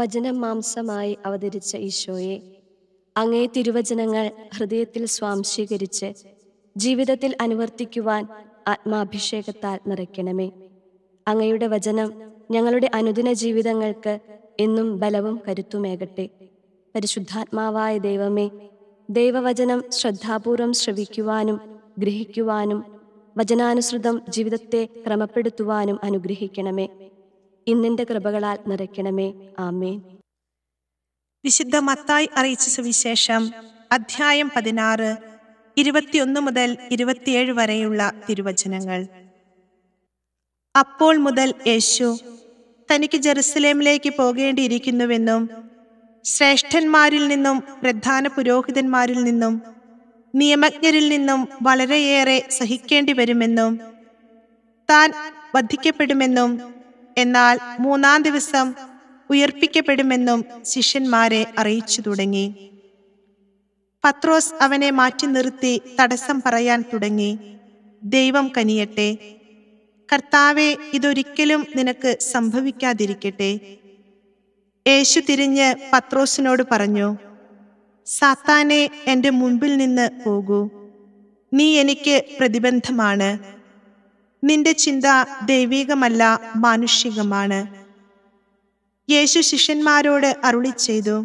വചനം മാംസമായി അവതരിച്ച ഈശോയെ അങ്ങേ തിരുവചനങ്ങൾ ഹൃദയത്തിൽ സ്വാംശീകരിച്ച് ജീവിതത്തിൽ അനുവർത്തിക്കുവാൻ ആത്മാഭിഷേകത്താൽ നിറയ്ക്കണമേ അങ്ങയുടെ വചനം ഞങ്ങളുടെ അനുദിന ജീവിതങ്ങൾക്ക് എന്നും ബലവും കരുത്തുമേകട്ടെ പരിശുദ്ധാത്മാവായ ദൈവമേ ദൈവവചനം ശ്രദ്ധാപൂർവം ശ്രവിക്കുവാനും ഗ്രഹിക്കുവാനും വചനാനുസൃതം ജീവിതത്തെ ക്രമപ്പെടുത്തുവാനും അനുഗ്രഹിക്കണമേ ഇന്നിന്റെ കൃപകളാൽ നിറയ്ക്കണമേ ആമേൻ വിശുദ്ധ മത്തായി അറിയിച്ച സുവിശേഷം അധ്യായം പതിനാറ് ഇരുപത്തിയൊന്ന് മുതൽ ഇരുപത്തിയേഴ് വരെയുള്ള തിരുവചനങ്ങൾ അപ്പോൾ മുതൽ യേശു തനിക്ക് ജെറുസലേമിലേക്ക് പോകേണ്ടിയിരിക്കുന്നുവെന്നും ശ്രേഷ്ഠന്മാരിൽ നിന്നും പ്രധാന പുരോഹിതന്മാരിൽ നിന്നും നിയമജ്ഞരിൽ നിന്നും വളരെയേറെ സഹിക്കേണ്ടി വരുമെന്നും താൻ വധിക്കപ്പെടുമെന്നും എന്നാൽ മൂന്നാം ദിവസം ഉയർപ്പിക്കപ്പെടുമെന്നും ശിഷ്യന്മാരെ അറിയിച്ചു തുടങ്ങി പത്രോസ് അവനെ മാറ്റി നിർത്തി തടസ്സം പറയാൻ തുടങ്ങി ദൈവം കനിയട്ടെ കർത്താവെ ഇതൊരിക്കലും നിനക്ക് സംഭവിക്കാതിരിക്കട്ടെ യേശു തിരിഞ്ഞ് പത്രോസിനോട് പറഞ്ഞു സാത്താനെ എൻ്റെ മുൻപിൽ നിന്ന് പോകൂ നീ എനിക്ക് പ്രതിബന്ധമാണ് നിന്റെ ചിന്ത ദൈവികമല്ല മാനുഷികമാണ് യേശു ശിഷ്യന്മാരോട് അരുളി ചെയ്തു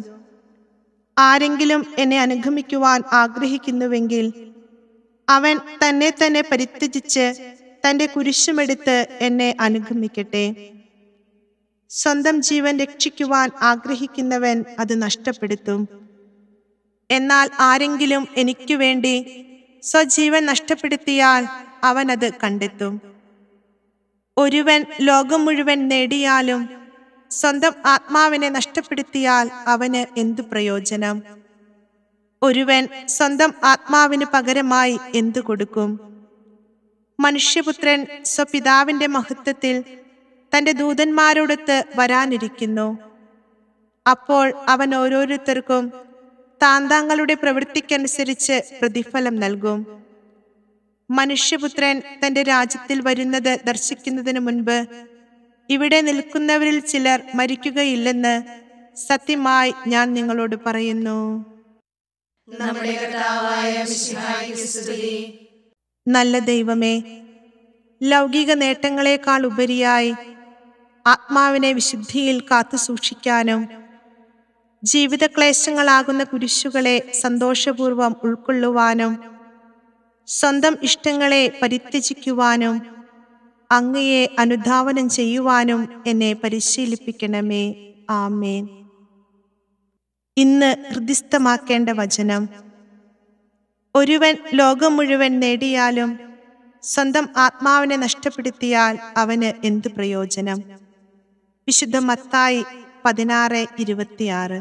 ആരെങ്കിലും എന്നെ അനുഗമിക്കുവാൻ ആഗ്രഹിക്കുന്നുവെങ്കിൽ അവൻ തന്നെ തന്നെ പരിത്യജിച്ച് തന്റെ കുരിശുമെടുത്ത് എന്നെ അനുഗമിക്കട്ടെ സ്വന്തം ജീവൻ രക്ഷിക്കുവാൻ ആഗ്രഹിക്കുന്നവൻ അത് നഷ്ടപ്പെടുത്തും എന്നാൽ ആരെങ്കിലും എനിക്കു വേണ്ടി സ്വജീവൻ നഷ്ടപ്പെടുത്തിയാൽ അവനത് കണ്ടെത്തും ഒരുവൻ ലോകം മുഴുവൻ നേടിയാലും സ്വന്തം ആത്മാവിനെ നഷ്ടപ്പെടുത്തിയാൽ അവന് എന്തു പ്രയോജനം ഒരുവൻ സ്വന്തം ആത്മാവിന് പകരമായി എന്തു കൊടുക്കും മനുഷ്യപുത്രൻ സ്വപിതാവിന്റെ മഹത്വത്തിൽ തന്റെ ദൂതന്മാരോടൊത്ത് വരാനിരിക്കുന്നു അപ്പോൾ അവൻ ഓരോരുത്തർക്കും താന്താങ്ങളുടെ പ്രവൃത്തിക്കനുസരിച്ച് പ്രതിഫലം നൽകും മനുഷ്യപുത്രൻ തന്റെ രാജ്യത്തിൽ വരുന്നത് ദർശിക്കുന്നതിന് മുൻപ് ഇവിടെ നിൽക്കുന്നവരിൽ ചിലർ മരിക്കുകയില്ലെന്ന് സത്യമായി ഞാൻ നിങ്ങളോട് പറയുന്നു നല്ല ദൈവമേ ലൗകിക നേട്ടങ്ങളെക്കാൾ ഉപരിയായി ആത്മാവിനെ വിശുദ്ധിയിൽ കാത്തു സൂക്ഷിക്കാനും ജീവിതക്ലേശങ്ങളാകുന്ന കുരിശുകളെ സന്തോഷപൂർവം ഉൾക്കൊള്ളുവാനും സ്വന്തം ഇഷ്ടങ്ങളെ പരിത്യജിക്കുവാനും അങ്ങയെ അനുധാവനം ചെയ്യുവാനും എന്നെ പരിശീലിപ്പിക്കണമേ ആമേൻ ഇന്ന് ഹൃദിസ്ഥമാക്കേണ്ട വചനം ഒരുവൻ ലോകം മുഴുവൻ നേടിയാലും സ്വന്തം ആത്മാവിനെ നഷ്ടപ്പെടുത്തിയാൽ അവന് എന്ത് പ്രയോജനം വിശുദ്ധ മത്തായി പതിനാറ് ഇരുപത്തിയാറ്